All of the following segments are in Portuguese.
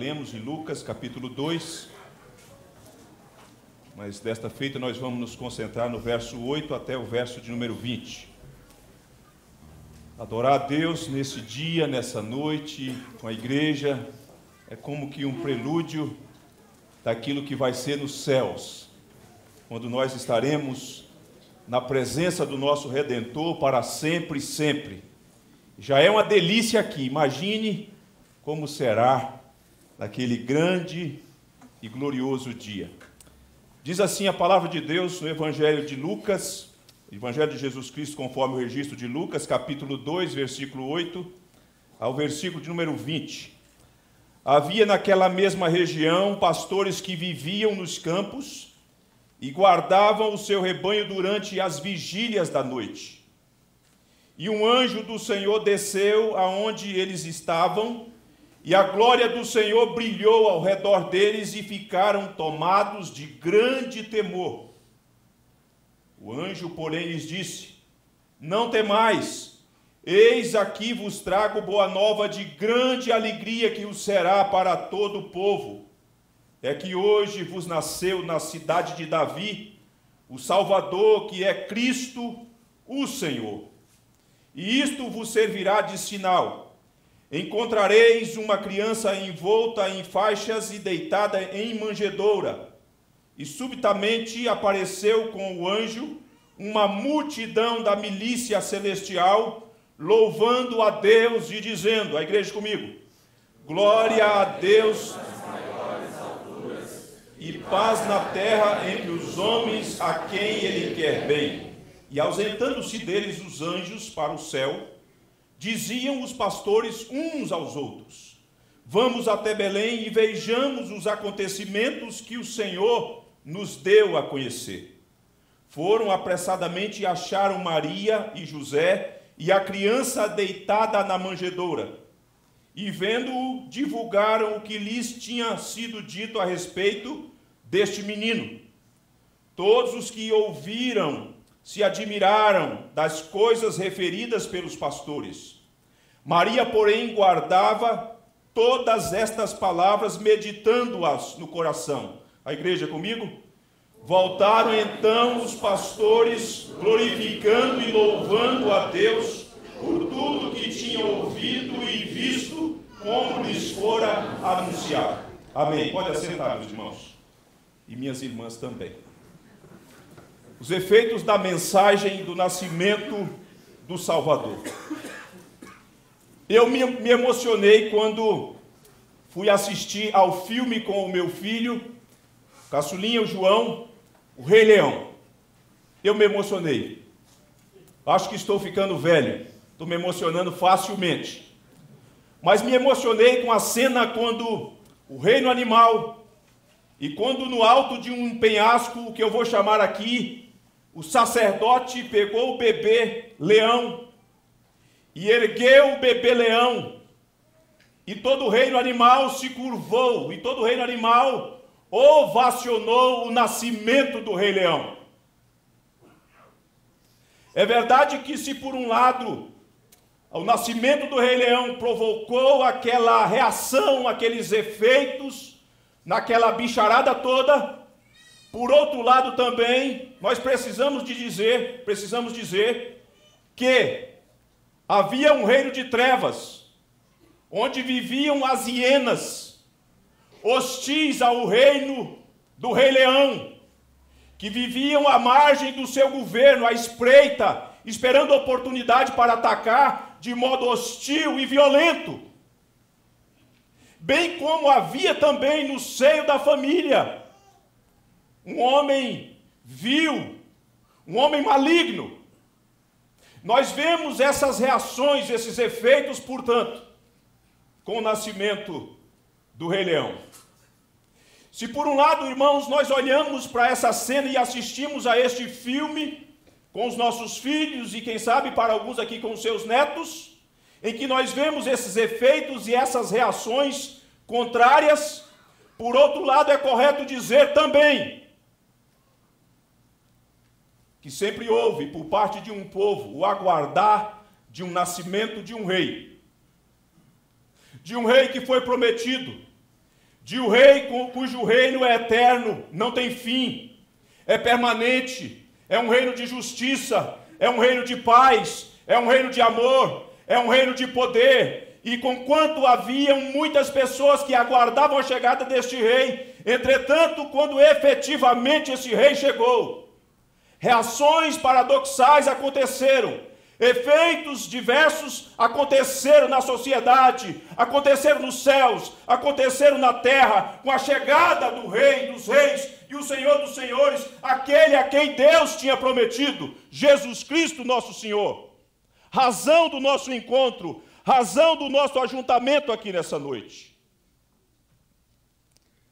Lemos de Lucas capítulo 2, mas desta feita nós vamos nos concentrar no verso 8 até o verso de número 20. Adorar a Deus nesse dia, nessa noite, com a igreja, é como que um prelúdio daquilo que vai ser nos céus, quando nós estaremos na presença do nosso Redentor para sempre e sempre. Já é uma delícia aqui, imagine como será aquele grande e glorioso dia. Diz assim a palavra de Deus no Evangelho de Lucas, Evangelho de Jesus Cristo, conforme o registro de Lucas, capítulo 2, versículo 8 ao versículo de número 20. Havia naquela mesma região pastores que viviam nos campos e guardavam o seu rebanho durante as vigílias da noite. E um anjo do Senhor desceu aonde eles estavam e a glória do Senhor brilhou ao redor deles e ficaram tomados de grande temor. O anjo, porém, lhes disse: Não temais, eis aqui vos trago boa nova de grande alegria que o será para todo o povo. É que hoje vos nasceu na cidade de Davi o Salvador, que é Cristo, o Senhor. E isto vos servirá de sinal Encontrareis uma criança envolta em faixas e deitada em manjedoura. E subitamente apareceu com o anjo uma multidão da milícia celestial, louvando a Deus e dizendo: A igreja comigo, glória a Deus e paz na terra entre os homens a quem ele quer bem. E ausentando-se deles os anjos para o céu, diziam os pastores uns aos outros: Vamos até Belém e vejamos os acontecimentos que o Senhor nos deu a conhecer. Foram apressadamente e acharam Maria e José e a criança deitada na manjedoura. E vendo-o, divulgaram o que lhes tinha sido dito a respeito deste menino. Todos os que ouviram se admiraram das coisas referidas pelos pastores. Maria, porém, guardava todas estas palavras, meditando-as no coração. A igreja é comigo? Voltaram então os pastores, glorificando e louvando a Deus por tudo que tinham ouvido e visto, como lhes fora anunciado. Amém. Pode assentar, meus irmãos. E minhas irmãs também. Os efeitos da mensagem do nascimento do Salvador. Eu me, me emocionei quando fui assistir ao filme com o meu filho, caçulinha, o João, o Rei Leão. Eu me emocionei. Acho que estou ficando velho. Estou me emocionando facilmente. Mas me emocionei com a cena quando o reino animal e quando no alto de um penhasco, o que eu vou chamar aqui, o sacerdote pegou o bebê leão e ergueu o bebê leão, e todo o reino animal se curvou, e todo o reino animal ovacionou o nascimento do rei leão. É verdade que, se por um lado o nascimento do Rei Leão provocou aquela reação, aqueles efeitos naquela bicharada toda. Por outro lado também, nós precisamos de dizer, precisamos dizer que Havia um reino de trevas, onde viviam as hienas, hostis ao reino do Rei Leão, que viviam à margem do seu governo, à espreita, esperando oportunidade para atacar de modo hostil e violento. Bem como havia também no seio da família um homem vil, um homem maligno nós vemos essas reações, esses efeitos, portanto, com o nascimento do Rei Leão. Se por um lado, irmãos, nós olhamos para essa cena e assistimos a este filme com os nossos filhos e quem sabe para alguns aqui com seus netos, em que nós vemos esses efeitos e essas reações contrárias, por outro lado, é correto dizer também que sempre houve por parte de um povo o aguardar de um nascimento de um rei. De um rei que foi prometido, de um rei cujo reino é eterno, não tem fim, é permanente, é um reino de justiça, é um reino de paz, é um reino de amor, é um reino de poder. E conquanto haviam muitas pessoas que aguardavam a chegada deste rei, entretanto, quando efetivamente esse rei chegou, Reações paradoxais aconteceram. Efeitos diversos aconteceram na sociedade, aconteceram nos céus, aconteceram na terra, com a chegada do Rei dos Reis e o Senhor dos Senhores, aquele a quem Deus tinha prometido, Jesus Cristo, nosso Senhor. Razão do nosso encontro, razão do nosso ajuntamento aqui nessa noite.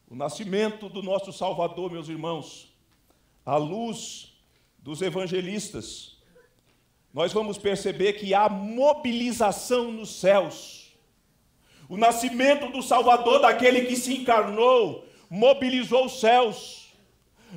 O nascimento do nosso Salvador, meus irmãos, a luz dos evangelistas, nós vamos perceber que há mobilização nos céus. O nascimento do Salvador, daquele que se encarnou, mobilizou os céus.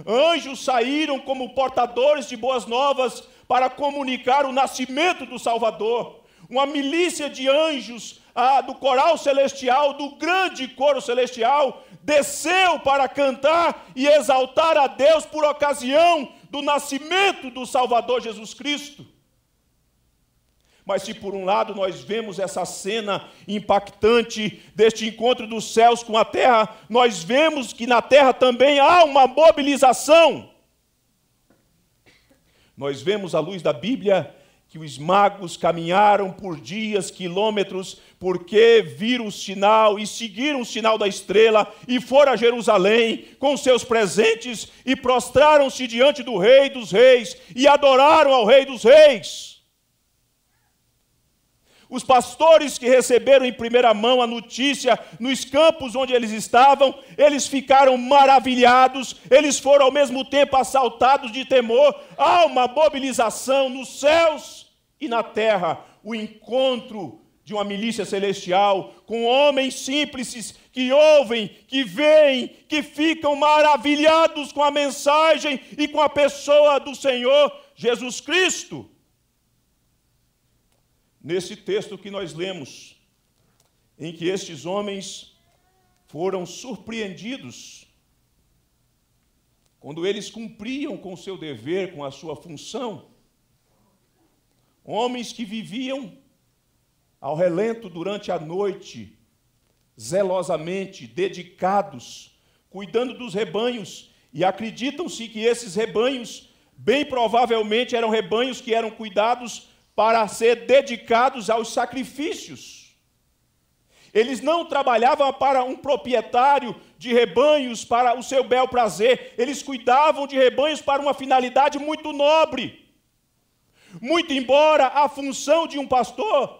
Anjos saíram como portadores de boas novas para comunicar o nascimento do Salvador. Uma milícia de anjos do coral celestial, do grande coro celestial, desceu para cantar e exaltar a Deus por ocasião do nascimento do Salvador Jesus Cristo. Mas se por um lado nós vemos essa cena impactante deste encontro dos céus com a terra, nós vemos que na terra também há uma mobilização. Nós vemos a luz da Bíblia que os magos caminharam por dias, quilômetros, porque viram o sinal e seguiram o sinal da estrela e foram a Jerusalém com seus presentes e prostraram-se diante do Rei dos Reis e adoraram ao Rei dos Reis. Os pastores que receberam em primeira mão a notícia nos campos onde eles estavam, eles ficaram maravilhados, eles foram ao mesmo tempo assaltados de temor. Há uma mobilização nos céus e na terra o encontro de uma milícia celestial com homens simples que ouvem, que veem, que ficam maravilhados com a mensagem e com a pessoa do Senhor Jesus Cristo. Nesse texto que nós lemos, em que estes homens foram surpreendidos quando eles cumpriam com o seu dever, com a sua função, Homens que viviam ao relento durante a noite, zelosamente, dedicados, cuidando dos rebanhos, e acreditam-se que esses rebanhos, bem provavelmente, eram rebanhos que eram cuidados para ser dedicados aos sacrifícios. Eles não trabalhavam para um proprietário de rebanhos para o seu bel prazer, eles cuidavam de rebanhos para uma finalidade muito nobre muito embora a função de um pastor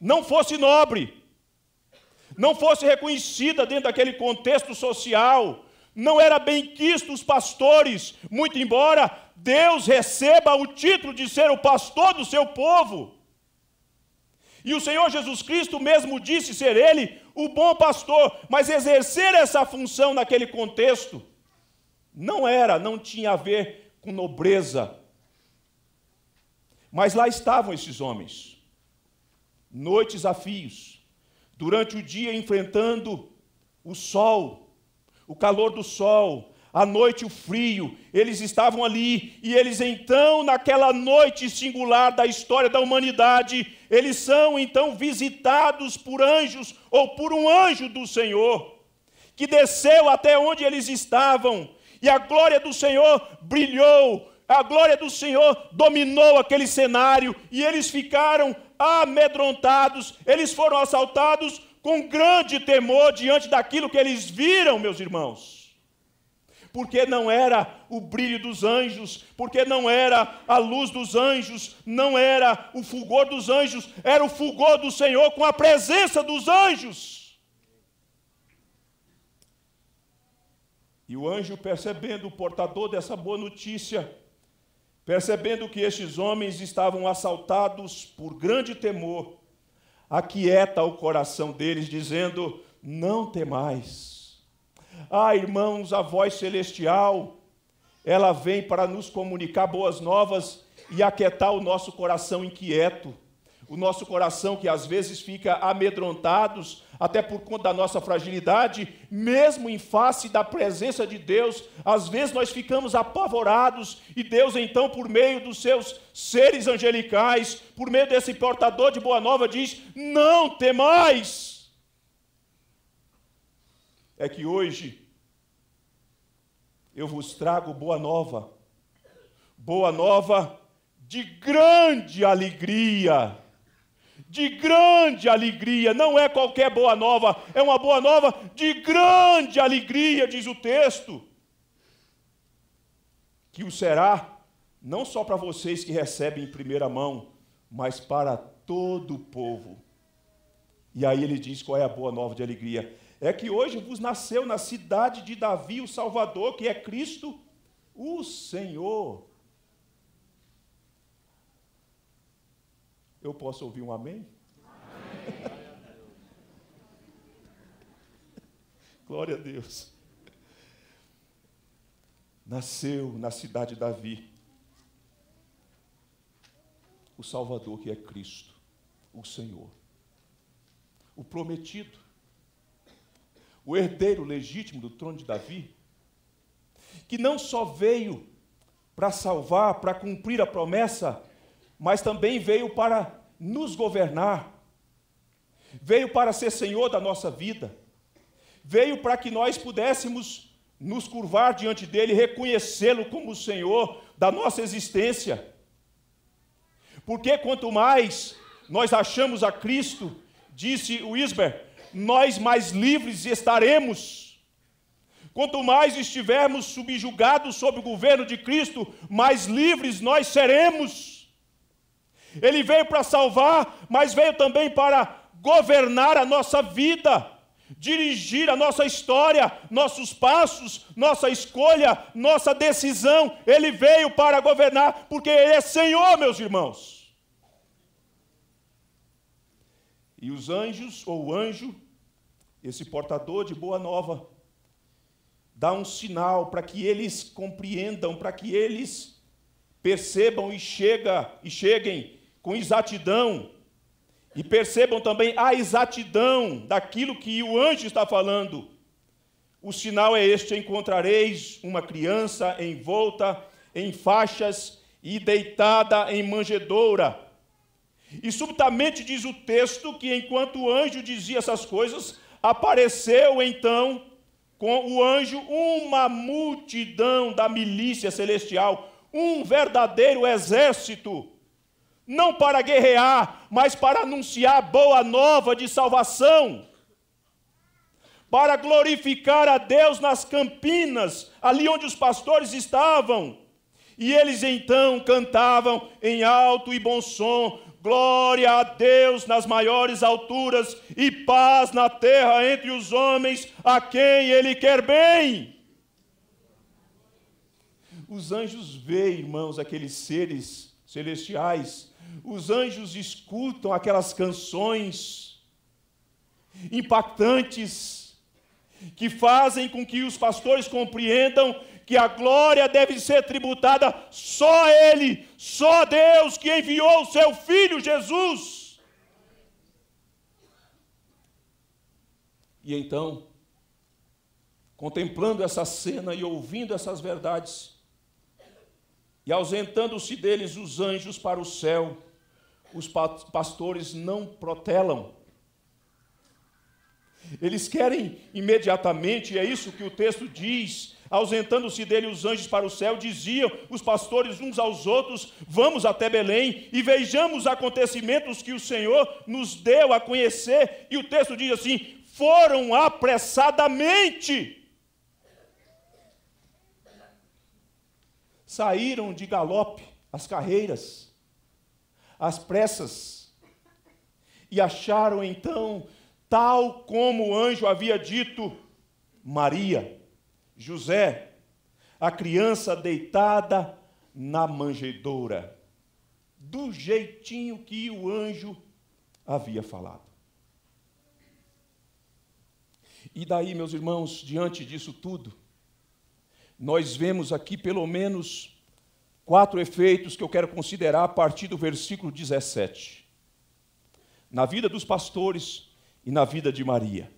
não fosse nobre, não fosse reconhecida dentro daquele contexto social, não era bem quisto os pastores, muito embora Deus receba o título de ser o pastor do seu povo. E o Senhor Jesus Cristo mesmo disse ser ele o bom pastor, mas exercer essa função naquele contexto não era, não tinha a ver com nobreza, mas lá estavam esses homens, noites a fios, durante o dia enfrentando o sol, o calor do sol, à noite o frio, eles estavam ali, e eles então, naquela noite singular da história da humanidade, eles são então visitados por anjos ou por um anjo do Senhor, que desceu até onde eles estavam, e a glória do Senhor brilhou, a glória do Senhor dominou aquele cenário e eles ficaram amedrontados, eles foram assaltados com grande temor diante daquilo que eles viram, meus irmãos. Porque não era o brilho dos anjos, porque não era a luz dos anjos, não era o fulgor dos anjos, era o fulgor do Senhor com a presença dos anjos. E o anjo, percebendo o portador dessa boa notícia, Percebendo que estes homens estavam assaltados por grande temor, aquieta o coração deles, dizendo: Não temais. Ah, irmãos, a voz celestial, ela vem para nos comunicar boas novas e aquietar o nosso coração inquieto o nosso coração que às vezes fica amedrontados, até por conta da nossa fragilidade, mesmo em face da presença de Deus, às vezes nós ficamos apavorados e Deus então por meio dos seus seres angelicais, por meio desse portador de boa nova diz: "Não temais". É que hoje eu vos trago boa nova. Boa nova de grande alegria de grande alegria, não é qualquer boa nova, é uma boa nova de grande alegria, diz o texto. Que o será não só para vocês que recebem em primeira mão, mas para todo o povo. E aí ele diz qual é a boa nova de alegria: é que hoje vos nasceu na cidade de Davi o Salvador, que é Cristo, o Senhor. Eu posso ouvir um amém? amém. Glória a Deus. Nasceu na cidade de Davi o Salvador que é Cristo, o Senhor, o prometido, o herdeiro legítimo do trono de Davi, que não só veio para salvar, para cumprir a promessa, mas também veio para nos governar, veio para ser senhor da nossa vida, veio para que nós pudéssemos nos curvar diante dele, reconhecê-lo como o Senhor da nossa existência. Porque quanto mais nós achamos a Cristo, disse o Isber, nós mais livres estaremos. Quanto mais estivermos subjugados sob o governo de Cristo, mais livres nós seremos. Ele veio para salvar, mas veio também para governar a nossa vida, dirigir a nossa história, nossos passos, nossa escolha, nossa decisão. Ele veio para governar, porque Ele é Senhor, meus irmãos. E os anjos, ou o anjo, esse portador de boa nova, dá um sinal para que eles compreendam, para que eles percebam e, chega, e cheguem com exatidão. E percebam também a exatidão daquilo que o anjo está falando. O sinal é este: encontrareis uma criança envolta em faixas e deitada em manjedoura. E subitamente diz o texto que enquanto o anjo dizia essas coisas, apareceu então com o anjo uma multidão da milícia celestial, um verdadeiro exército não para guerrear, mas para anunciar boa nova de salvação, para glorificar a Deus nas campinas, ali onde os pastores estavam. E eles então cantavam em alto e bom som: Glória a Deus nas maiores alturas e paz na terra entre os homens a quem Ele quer bem. Os anjos veem, irmãos, aqueles seres celestiais os anjos escutam aquelas canções impactantes que fazem com que os pastores compreendam que a glória deve ser tributada só a Ele, só a Deus que enviou o seu Filho Jesus. E então, contemplando essa cena e ouvindo essas verdades, e ausentando-se deles os anjos para o céu, os pastores não protelam. Eles querem imediatamente, e é isso que o texto diz, ausentando-se dele os anjos para o céu, diziam os pastores uns aos outros: Vamos até Belém e vejamos acontecimentos que o Senhor nos deu a conhecer. E o texto diz assim: Foram apressadamente. Saíram de galope as carreiras, às pressas. E acharam então, tal como o anjo havia dito, Maria, José, a criança deitada na manjedoura, do jeitinho que o anjo havia falado. E daí, meus irmãos, diante disso tudo, nós vemos aqui pelo menos quatro efeitos que eu quero considerar a partir do versículo 17. Na vida dos pastores e na vida de Maria.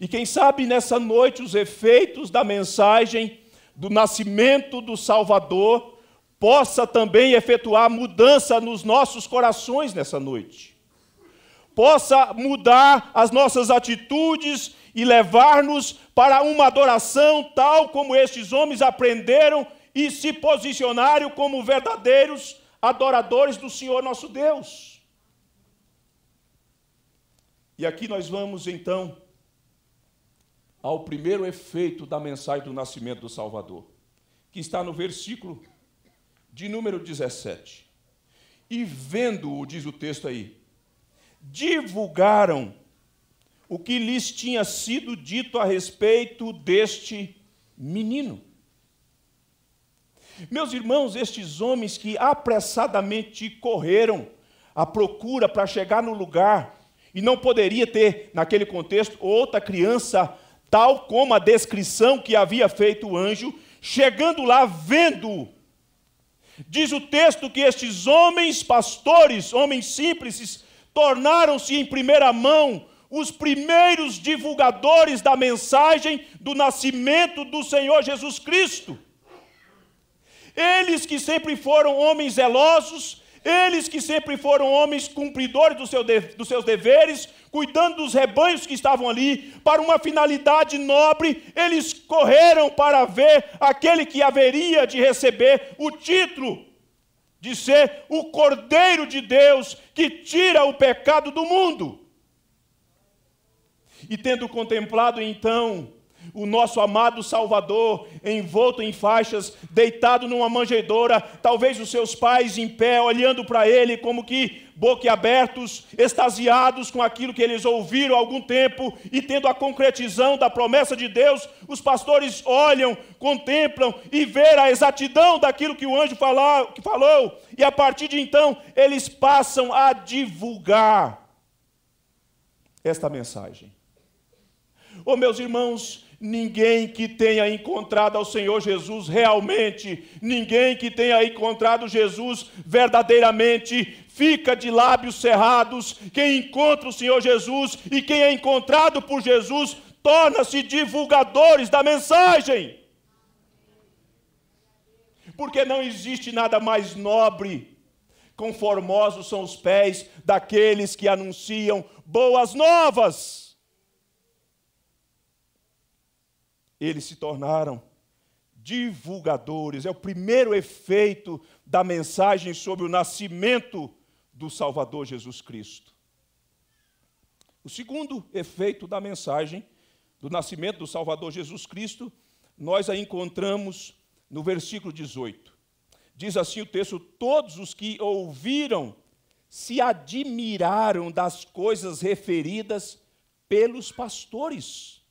E quem sabe nessa noite os efeitos da mensagem do nascimento do Salvador possa também efetuar mudança nos nossos corações nessa noite. Possa mudar as nossas atitudes e levar-nos para uma adoração tal como estes homens aprenderam e se posicionaram como verdadeiros adoradores do Senhor nosso Deus. E aqui nós vamos então ao primeiro efeito da mensagem do nascimento do Salvador, que está no versículo de número 17. E vendo-o, diz o texto aí, divulgaram o que lhes tinha sido dito a respeito deste menino. Meus irmãos, estes homens que apressadamente correram à procura para chegar no lugar, e não poderia ter, naquele contexto, outra criança, tal como a descrição que havia feito o anjo, chegando lá, vendo. Diz o texto que estes homens pastores, homens simples, tornaram-se em primeira mão os primeiros divulgadores da mensagem do nascimento do Senhor Jesus Cristo. Eles que sempre foram homens zelosos, eles que sempre foram homens cumpridores do seu de, dos seus deveres, cuidando dos rebanhos que estavam ali, para uma finalidade nobre, eles correram para ver aquele que haveria de receber o título de ser o Cordeiro de Deus que tira o pecado do mundo. E tendo contemplado então o nosso amado Salvador, envolto em faixas, deitado numa manjedoura, talvez os seus pais em pé, olhando para ele como que boquiabertos, extasiados com aquilo que eles ouviram há algum tempo e tendo a concretização da promessa de Deus, os pastores olham, contemplam e ver a exatidão daquilo que o anjo que falou, e a partir de então eles passam a divulgar esta mensagem. Oh, meus irmãos, Ninguém que tenha encontrado ao Senhor Jesus realmente, ninguém que tenha encontrado Jesus verdadeiramente, fica de lábios cerrados. Quem encontra o Senhor Jesus e quem é encontrado por Jesus, torna-se divulgadores da mensagem. Porque não existe nada mais nobre. Conformosos são os pés daqueles que anunciam boas novas. eles se tornaram divulgadores. É o primeiro efeito da mensagem sobre o nascimento do Salvador Jesus Cristo. O segundo efeito da mensagem do nascimento do Salvador Jesus Cristo, nós a encontramos no versículo 18. Diz assim o texto: Todos os que ouviram se admiraram das coisas referidas pelos pastores.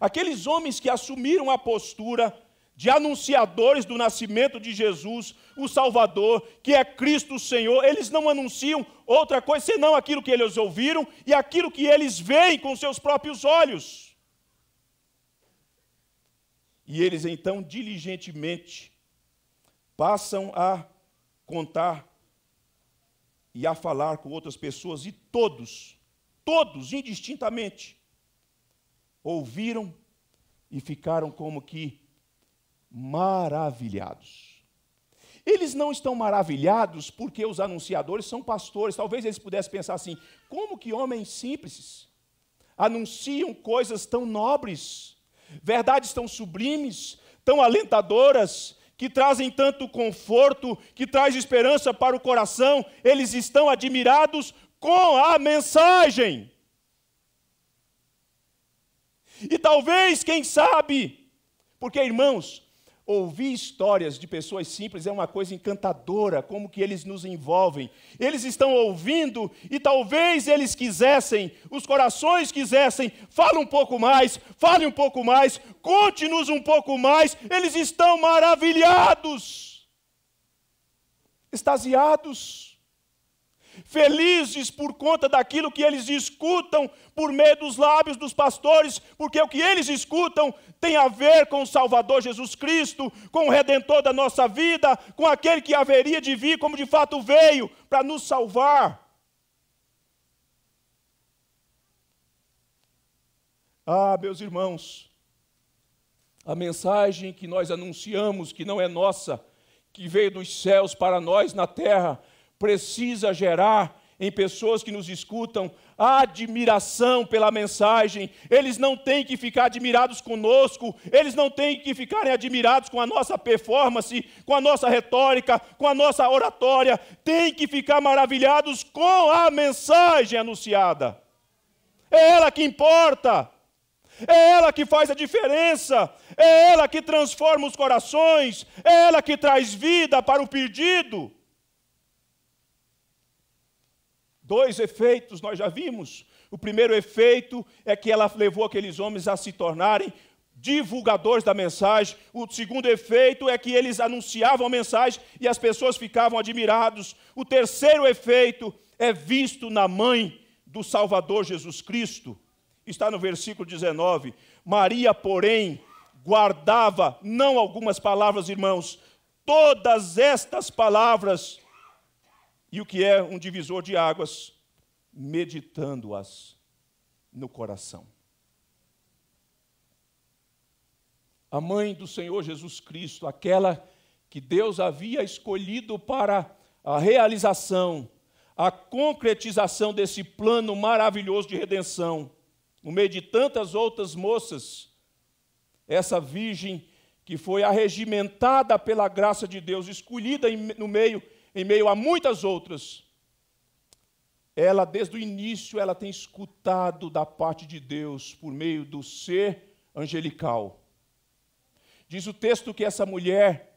Aqueles homens que assumiram a postura de anunciadores do nascimento de Jesus, o Salvador, que é Cristo o Senhor, eles não anunciam outra coisa senão aquilo que eles ouviram e aquilo que eles veem com seus próprios olhos. E eles então diligentemente passam a contar e a falar com outras pessoas, e todos, todos indistintamente, ouviram e ficaram como que maravilhados. Eles não estão maravilhados porque os anunciadores são pastores. Talvez eles pudessem pensar assim: como que homens simples anunciam coisas tão nobres, verdades tão sublimes, tão alentadoras, que trazem tanto conforto, que traz esperança para o coração, eles estão admirados com a mensagem. E talvez, quem sabe, porque irmãos, ouvir histórias de pessoas simples é uma coisa encantadora, como que eles nos envolvem. Eles estão ouvindo e talvez eles quisessem, os corações quisessem, fale um pouco mais, fale um pouco mais, conte-nos um pouco mais, eles estão maravilhados, extasiados felizes por conta daquilo que eles escutam por meio dos lábios dos pastores, porque o que eles escutam tem a ver com o Salvador Jesus Cristo, com o Redentor da nossa vida, com aquele que haveria de vir, como de fato veio, para nos salvar. Ah, meus irmãos, a mensagem que nós anunciamos, que não é nossa, que veio dos céus para nós na terra, precisa gerar em pessoas que nos escutam admiração pela mensagem. Eles não têm que ficar admirados conosco, eles não têm que ficarem admirados com a nossa performance, com a nossa retórica, com a nossa oratória. Tem que ficar maravilhados com a mensagem anunciada. É ela que importa. É ela que faz a diferença, é ela que transforma os corações, é ela que traz vida para o perdido. Dois efeitos nós já vimos. O primeiro efeito é que ela levou aqueles homens a se tornarem divulgadores da mensagem. O segundo efeito é que eles anunciavam a mensagem e as pessoas ficavam admirados. O terceiro efeito é visto na mãe do Salvador Jesus Cristo. Está no versículo 19. Maria, porém, guardava não algumas palavras, irmãos, todas estas palavras e o que é um divisor de águas? Meditando-as no coração. A mãe do Senhor Jesus Cristo, aquela que Deus havia escolhido para a realização, a concretização desse plano maravilhoso de redenção, no meio de tantas outras moças, essa virgem que foi arregimentada pela graça de Deus, escolhida no meio em meio a muitas outras, ela desde o início ela tem escutado da parte de Deus por meio do ser angelical. Diz o texto que essa mulher,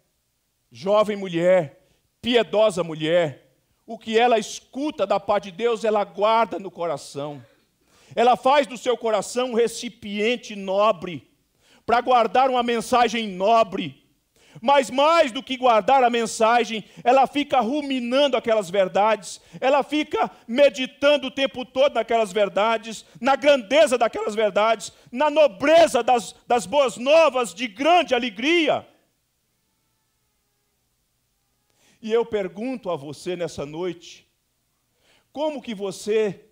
jovem mulher, piedosa mulher, o que ela escuta da parte de Deus, ela guarda no coração. Ela faz do seu coração um recipiente nobre para guardar uma mensagem nobre, mas mais do que guardar a mensagem, ela fica ruminando aquelas verdades, ela fica meditando o tempo todo naquelas verdades, na grandeza daquelas verdades, na nobreza das, das boas novas de grande alegria. E eu pergunto a você nessa noite, como que você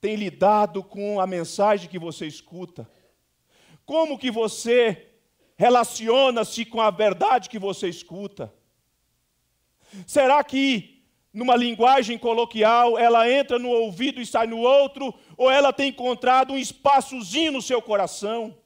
tem lidado com a mensagem que você escuta? Como que você relaciona-se com a verdade que você escuta? Será que, numa linguagem coloquial, ela entra no ouvido e sai no outro, ou ela tem encontrado um espaçozinho no seu coração?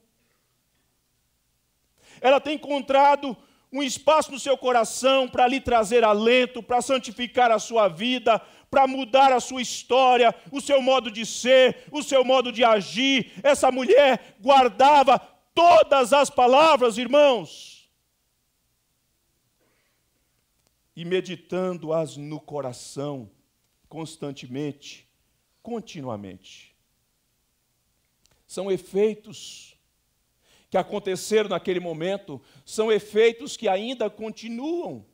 Ela tem encontrado um espaço no seu coração para lhe trazer alento, para santificar a sua vida, para mudar a sua história, o seu modo de ser, o seu modo de agir. Essa mulher guardava todas as palavras, irmãos, e meditando-as no coração constantemente, continuamente. São efeitos que aconteceram naquele momento, são efeitos que ainda continuam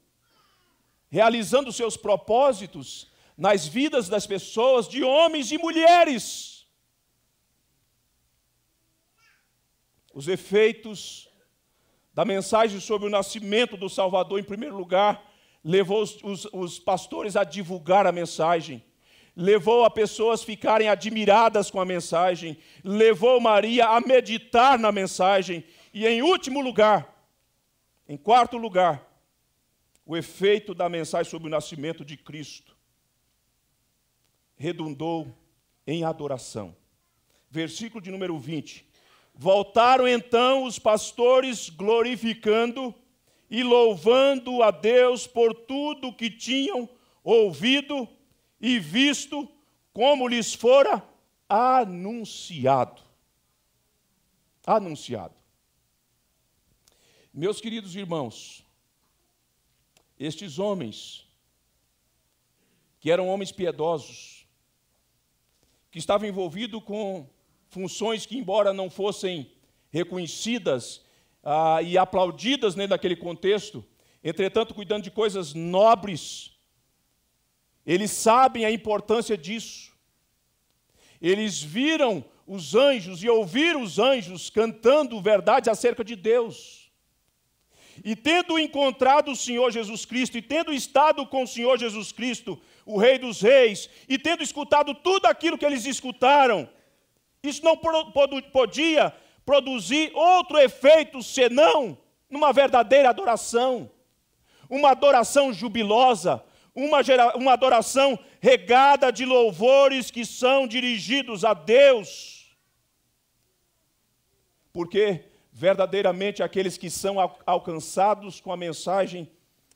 realizando seus propósitos nas vidas das pessoas, de homens e mulheres. os efeitos da mensagem sobre o nascimento do Salvador, em primeiro lugar, levou os, os, os pastores a divulgar a mensagem, levou a pessoas a ficarem admiradas com a mensagem, levou Maria a meditar na mensagem, e em último lugar, em quarto lugar, o efeito da mensagem sobre o nascimento de Cristo redundou em adoração. Versículo de número 20. Voltaram então os pastores glorificando e louvando a Deus por tudo que tinham ouvido e visto, como lhes fora anunciado. Anunciado. Meus queridos irmãos, estes homens, que eram homens piedosos, que estavam envolvidos com funções que, embora não fossem reconhecidas ah, e aplaudidas né, naquele contexto, entretanto, cuidando de coisas nobres. Eles sabem a importância disso. Eles viram os anjos e ouviram os anjos cantando verdade acerca de Deus. E tendo encontrado o Senhor Jesus Cristo, e tendo estado com o Senhor Jesus Cristo, o Rei dos Reis, e tendo escutado tudo aquilo que eles escutaram, isso não podia produzir outro efeito senão numa verdadeira adoração, uma adoração jubilosa, uma, uma adoração regada de louvores que são dirigidos a Deus. Porque verdadeiramente aqueles que são alcançados com a mensagem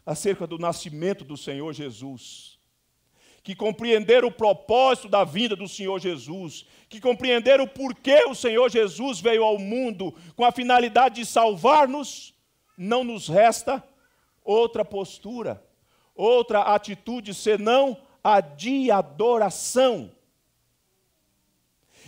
acerca do nascimento do Senhor Jesus que compreenderam o propósito da vinda do Senhor Jesus, que compreenderam o porquê o Senhor Jesus veio ao mundo com a finalidade de salvar-nos, não nos resta outra postura, outra atitude senão a de adoração,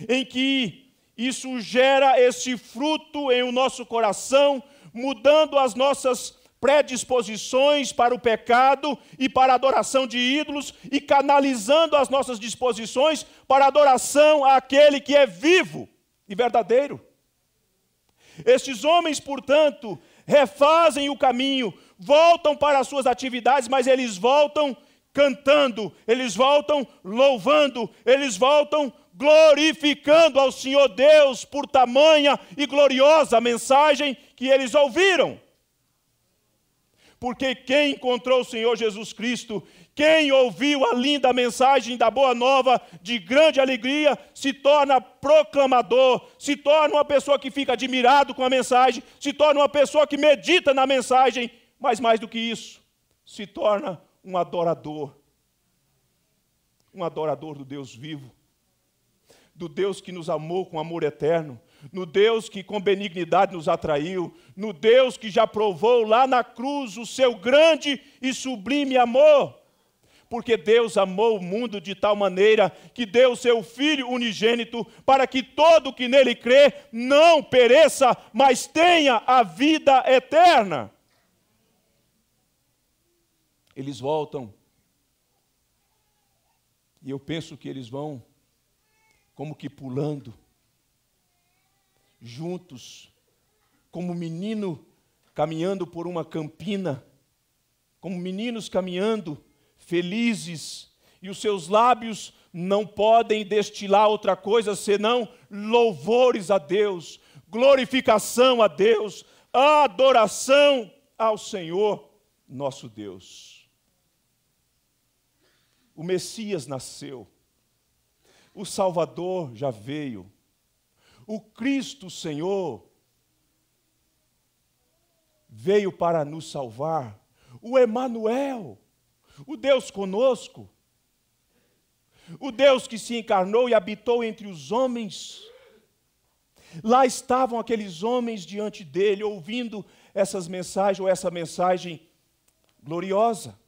em que isso gera esse fruto em o nosso coração, mudando as nossas predisposições para o pecado e para a adoração de ídolos e canalizando as nossas disposições para a adoração àquele que é vivo e verdadeiro. Estes homens, portanto, refazem o caminho, voltam para as suas atividades, mas eles voltam cantando, eles voltam louvando, eles voltam glorificando ao Senhor Deus por tamanha e gloriosa mensagem que eles ouviram porque quem encontrou o Senhor Jesus Cristo, quem ouviu a linda mensagem da Boa Nova de grande alegria, se torna proclamador, se torna uma pessoa que fica admirado com a mensagem, se torna uma pessoa que medita na mensagem, mas mais do que isso, se torna um adorador. Um adorador do Deus vivo, do Deus que nos amou com amor eterno, no Deus que com benignidade nos atraiu, no Deus que já provou lá na cruz o seu grande e sublime amor. Porque Deus amou o mundo de tal maneira que deu seu Filho unigênito para que todo que nele crê não pereça, mas tenha a vida eterna. Eles voltam. E eu penso que eles vão como que pulando juntos, como menino caminhando por uma campina, como meninos caminhando felizes, e os seus lábios não podem destilar outra coisa senão louvores a Deus, glorificação a Deus, adoração ao Senhor nosso Deus. O Messias nasceu, o Salvador já veio o Cristo Senhor veio para nos salvar. O Emanuel, o Deus conosco, o Deus que se encarnou e habitou entre os homens. Lá estavam aqueles homens diante dele, ouvindo essas mensagens ou essa mensagem gloriosa.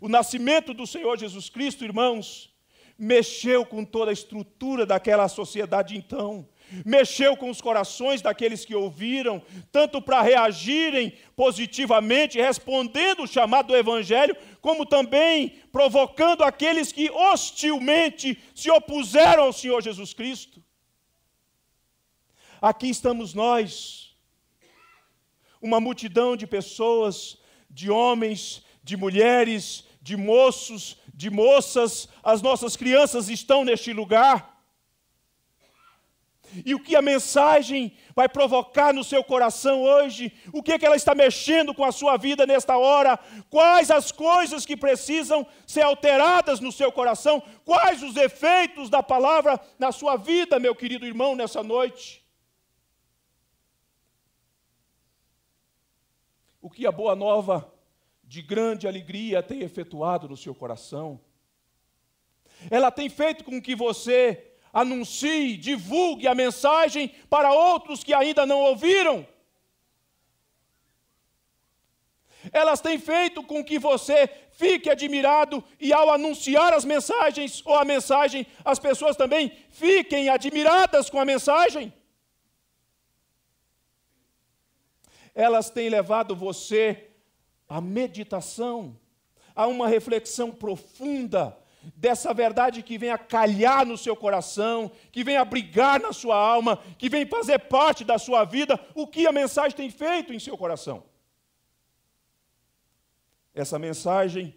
O nascimento do Senhor Jesus Cristo, irmãos, mexeu com toda a estrutura daquela sociedade então, mexeu com os corações daqueles que ouviram, tanto para reagirem positivamente, respondendo o chamado do Evangelho, como também provocando aqueles que hostilmente se opuseram ao Senhor Jesus Cristo. Aqui estamos nós, uma multidão de pessoas, de homens, de mulheres, de moços, de moças, as nossas crianças estão neste lugar. E o que a mensagem vai provocar no seu coração hoje? O que, é que ela está mexendo com a sua vida nesta hora? Quais as coisas que precisam ser alteradas no seu coração? Quais os efeitos da palavra na sua vida, meu querido irmão, nessa noite? O que a boa nova de grande alegria tem efetuado no seu coração. Ela tem feito com que você anuncie, divulgue a mensagem para outros que ainda não ouviram. Elas têm feito com que você fique admirado e ao anunciar as mensagens ou a mensagem, as pessoas também fiquem admiradas com a mensagem. Elas têm levado você a meditação, a uma reflexão profunda dessa verdade que vem a calhar no seu coração, que vem a brigar na sua alma, que vem fazer parte da sua vida, o que a mensagem tem feito em seu coração. Essa mensagem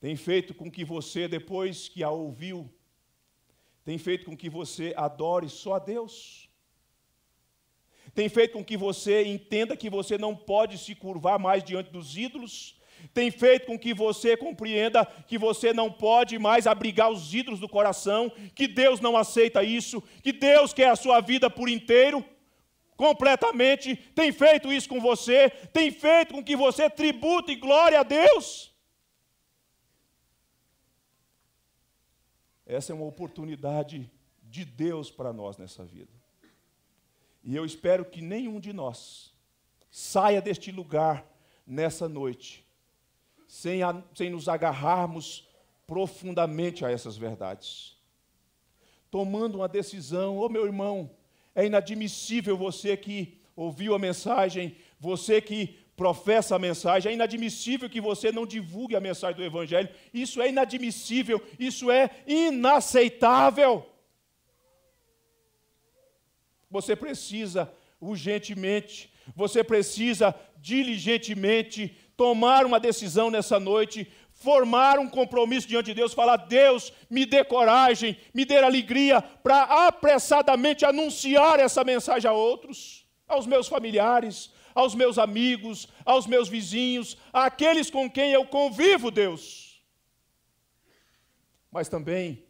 tem feito com que você, depois que a ouviu, tem feito com que você adore só a Deus tem feito com que você entenda que você não pode se curvar mais diante dos ídolos, tem feito com que você compreenda que você não pode mais abrigar os ídolos do coração, que Deus não aceita isso, que Deus quer a sua vida por inteiro, completamente, tem feito isso com você, tem feito com que você tribute e glória a Deus. Essa é uma oportunidade de Deus para nós nessa vida. E eu espero que nenhum de nós saia deste lugar nessa noite sem, a, sem nos agarrarmos profundamente a essas verdades. Tomando uma decisão, ô oh, meu irmão, é inadmissível você que ouviu a mensagem, você que professa a mensagem, é inadmissível que você não divulgue a mensagem do Evangelho, isso é inadmissível, isso é inaceitável. Você precisa urgentemente, você precisa diligentemente tomar uma decisão nessa noite, formar um compromisso diante de Deus, falar: Deus, me dê coragem, me dê alegria para apressadamente anunciar essa mensagem a outros, aos meus familiares, aos meus amigos, aos meus vizinhos, àqueles com quem eu convivo, Deus. Mas também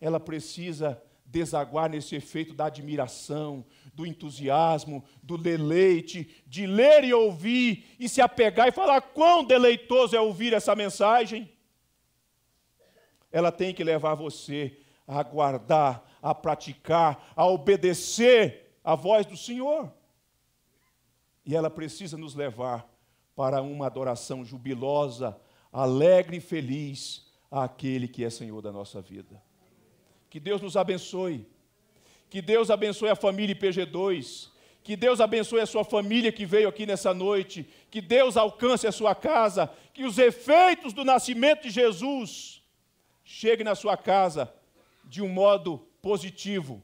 ela precisa desaguar nesse efeito da admiração, do entusiasmo, do deleite, de ler e ouvir e se apegar e falar quão deleitoso é ouvir essa mensagem. Ela tem que levar você a guardar, a praticar, a obedecer a voz do Senhor. E ela precisa nos levar para uma adoração jubilosa, alegre e feliz àquele que é Senhor da nossa vida. Que Deus nos abençoe. Que Deus abençoe a família IPG2. Que Deus abençoe a sua família que veio aqui nessa noite. Que Deus alcance a sua casa. Que os efeitos do nascimento de Jesus cheguem na sua casa de um modo positivo.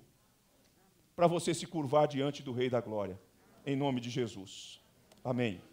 Para você se curvar diante do Rei da Glória. Em nome de Jesus. Amém.